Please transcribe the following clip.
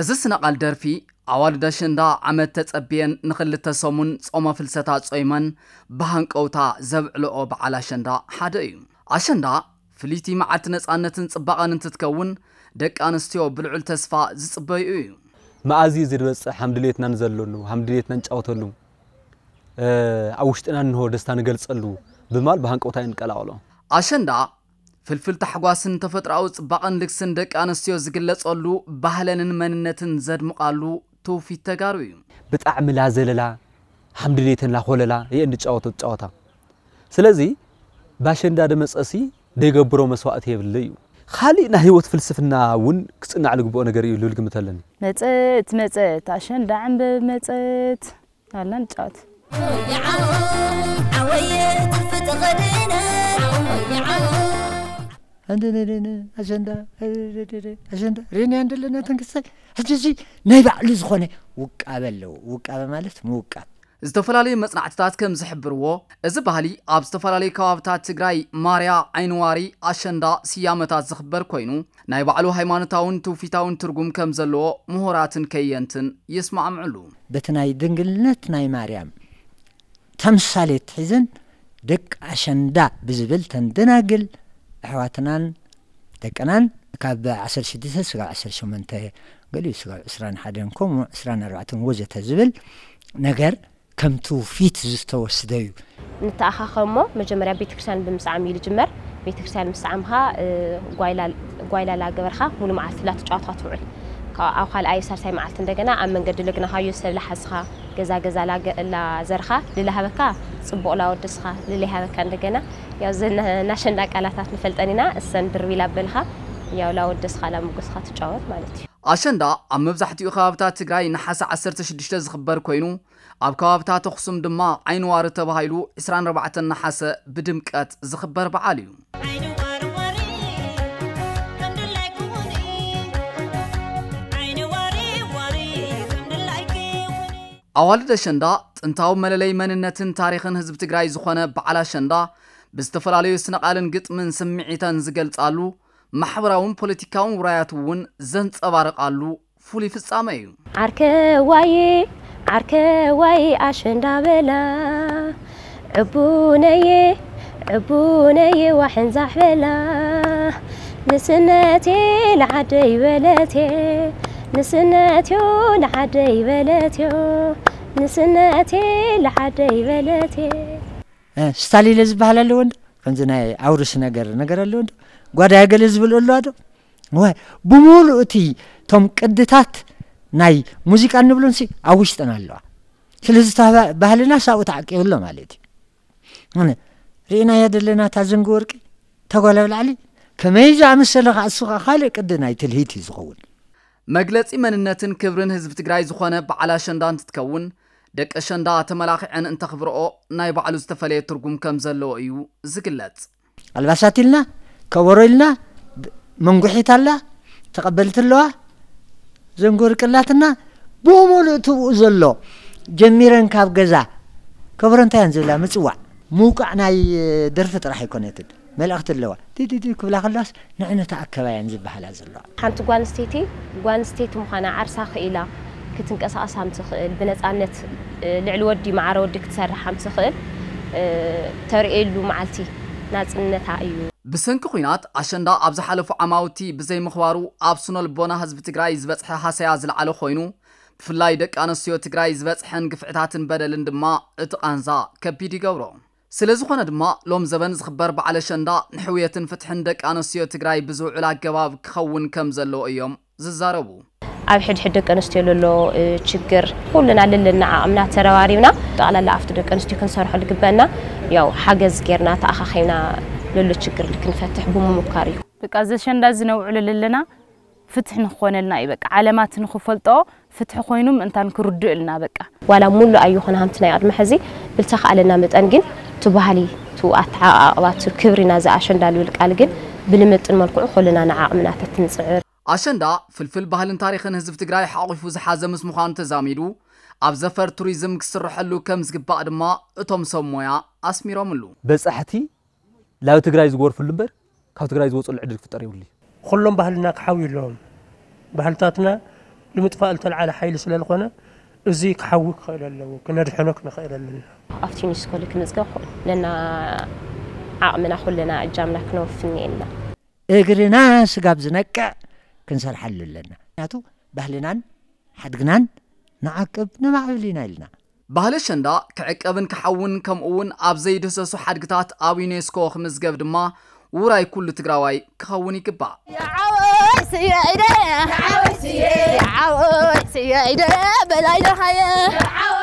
እዚ ስነቓል ደርፊ ኣዋልደ ኣሸንዳ ዓመት ተጸቢየን ንኽልተ ሰሙን ጾመ ፍልሰታ ጾይመን ብሃንቀውታ ዘብዕልኦ በዓል ኣሸንዳ ሓደ እዩ ኣሸንዳ ፍልይቲ መዓልቲ ነፃነትን ጽባቐን እንትትከውን ደቂ ኣንስትዮ ብልዑል ተስፋ ዝጽበዩ እዩ መኣዝ መኣዝዩ ዝበፅሕ ሓምድሌትና ንዘለሉ ሓምድሌትና ንጫወተሉ ኣብ ውሽጥና እንሆ ደስታ ንገልጸሉ ብማል ብሃንቀውታ እዩ ንቀላቕሎ ኣሸንዳ فلفل تحقواسن تفتر أو صباقن لكسن دك أنستيو زقلت قلو بحلن مننتن زاد مقالو توفي تقاروي بتعمل هزللا حمد ليتن لخوللا يأني تشاوتا تشاوتا سلازي باشن داد مسأسي ديگا برو مسواقت هيبليو خالي نهيوت فلسفنا ون كسنا على قبو أنا قريو لولق متلن متأت متأت عشان دعم بمتأت هلا نتشاوت يا عوو عوية تلفت يا عوو أجندة ريني عند لنا تنكسر هجزي نيبع لز خانة وقابة له وقابة مالت موقع استفرالي مصنع تات كم زحبروا إذا بهالي أب استفرالي كواب تات تجري ماريا عينواري أجندة سيامة تات زخبر كوينو نيبع له هاي مان تاون تو في أجندة ኣሕዋትናን ደቅናን ካብ 16 ስጋብ 18 ገሊዩ ስጋብ 21 ከምኡ 24 ወዘተ ዝብል ነገር ከም ትውፊት ዝተወስደ እዩ ንተኣኻኸ እሞ መጀመርያ ቤተክርስትያን ብምስዓም እዩ ልጅመር ቤተክርስትያን ምስዓምካ ጓይላ ላገበርካ ሙሉ መዓልቲ ላተጫዋትካ ትውዕል ኣብ ካልኣይ ሳርሳይ መዓልቲ እንደገና ኣብ መንገዲ ልግናካዮ ስለላሓስኻ ገዛ ገዛ ላዘርካ ልላሃበካ ፅቡቅ ላወድስኻ ልለይሃበካ እንደገና ያው ናሸንዳ ቃላታት ንፈልጠን ኢና እሰን ድርቢላ በልካ ያው ላወድስኻ ላምጉስካ ትጫወት ማለት እዩ ኣሸንዳ ኣብ መብዛሕትኡ ከባብታት ትግራይ ንሓሰ 16 ዝኽበር ኮይኑ ኣብ ከባብታት ኣኽሱም ድማ ዓይንዋሪ ተባሂሉ 24 ናሓሰ ብድምቀት ዝኽበር በዓል እዩ أولد شندا انتهوا مللي من النتن تاريخن هزب تقرأي زخونة بعلا شندا باستفلاليو سنقالن قط من سمعيتان زقلت قالو محوراون بوليتيكاون وراياتون زنت أبارق قالو فولي في السامي عركواي عركواي أشندا بلا عبوني عبوني وحنزح بلا نسنتي العدي ولتي ንስነትዮ ንሓደ ይበለትዮ ንስነቴ ስታሊለ ዝበሃል ኣለዎ ከምዚ ናይ ኣውርስ ነገር ነገር ኣለዎ ጓዳይ ገለ ዝብል ኣለዋ ዶ እቲ እቶም ቅድታት ናይ ሙዚቃ እንብሎን ሲ ኣብ ኣለዋ ስለዚ ባህልና ሳብኡ ማለት እዩ ዘለና እታ ዘንጊ ወርቂ ከመይ ዝኣመሰለ ካ እሱ ከዓ ካልእ ቅዲ ናይ ትልሂት እዩ ዝኸውን መግለጺ መንነትን ክብርን ህዝቢ ትግራይ ዝኾነ በዓል ኣሸንዳ እንትትከውን ደቂ ኣሸንዳ ተመላኺዐን እንተኽብርኦ ናይ ባዕሉ ዝተፈለየ ትርጉም ከም ዘለዎ እዩ ዝግለጽ ኣልባሳት ኢልና ከበሮ ኢልና መንጉሒት ኣላ ተቐበልቲ ኣለዋ ዘንጎር ቅላትና ብሙሉእ ትብኡ ዘሎ ጀሚረን ካብ ገዛ ከበሮ እንታይ እየን ዝብላ ምፅዋዕ ምውቃዕ ናይ ደርፊ ጥራሕ ኣይኮነትን መልእኽቲ ኣለዋ ድድድ ክብላ ከላስ ንዕነታ ኣከባያን ዝበሃላ ዘለዋ ሓንቲ ጓል ኣንስተይቲ ጓል ኣንስተይቲ ምዃና ዓርሳ ክኢላ ክትንቀሳቐሳ ምትኽእል ብነፃነት ልዕሊ ወዲ ማዕረ ወዲ ክትሰርሓ ምትኽእል ተርእየሉ መዓልቲ ናፅነታ እዩ ብሰንኪ ኩናት ኣሸንዳ ኣብ ዝሓለፉ ዓማውቲ ብዘይምኽባሩ ኣብ ስነ ልቦና ህዝቢ ትግራይ ዝበፅሐ ሃሰያ ዝለዓለ ኮይኑ ብፍላይ ደቂ ኣንስትዮ ትግራይ ዝበፅሐን ግፍዕታትን በደልን ድማ እቲ ቃንዛ ከቢድ ይገብሮ سلزخون دما لوم زبن زخبر بعلى شندا نحوية فتح عندك أنا سيو تقراي بزو على جواب كخون كم زلو أيوم ززاربو أب حد حدك أنا استيلو لو تشكر كلنا على اللي نعمنا تراوارينا على اللي أفتدك أنا استيكن صار حلق بنا يو حاجة زكرنا تأخ خينا للي تشكر اللي كن فتح بمو بك أز شندا زنو على لنا فتح نخون لنا يبك علامات نخفلتو فتح خوينهم أنت نكرد لنا بك ولا مول أيوه نهمتنا يا رمحزي بلتخ علينا متأنجن تبهلي تو أتعا تو كبرنا زا عشان دالو القالقن بلمت الملكو خلنا نعامنا تتنسعر عشان دا فلفل بهلن تاريخن هزب تقراي حاقفو زحازم اسمو خان تزاميلو ኣብ ዘፈር ቱሪዝም ክስርሐሉ ከም ዝግባእ ድማ እቶም ሰብ ሞያ ኣስሚሮምሉ በፃሕቲ ናብ ትግራይ ዝጎርፍሉ እምበር ካብ ትግራይ ዝወፅሉ ዕድል ክፍጠር ይብሉ ኩሎም ባህልና ክሓዊ ኣለዎም ባህልታትና ንምጥፋእ ዝተለዓለ ሓይሊ ስለ ዝኾነ እዙይ ክሓዊ ክኽእል ኣለዎ ክነድሕኖ ክንኽእል ኣለና ኣብቲ ሚስኮል ክንፅገብ ኩለና ዓቕምና ኩለና እጃምና ክነወፍ እኒኤና እግርና ስጋብ ዝነቅዕ ክንሰርሓሉ ኣለና ምክንያቱ ባህልናን ሓድግናን ንዓቅብ ንማዕብል ኢና ኢልና ባህሊ ኣሸንዳ ክዕቀብን ክሓውን ከምኡ እውን ኣብ ዘይደሰሱ ሓድግታት ኣብ ዩኔስኮ ክምዝገብ ድማ ውራይ ኩሉ ትግራዋይ ክኸውን ይግባእ عويس يا عيدي عويس يا عويس يا عيدي بلا يا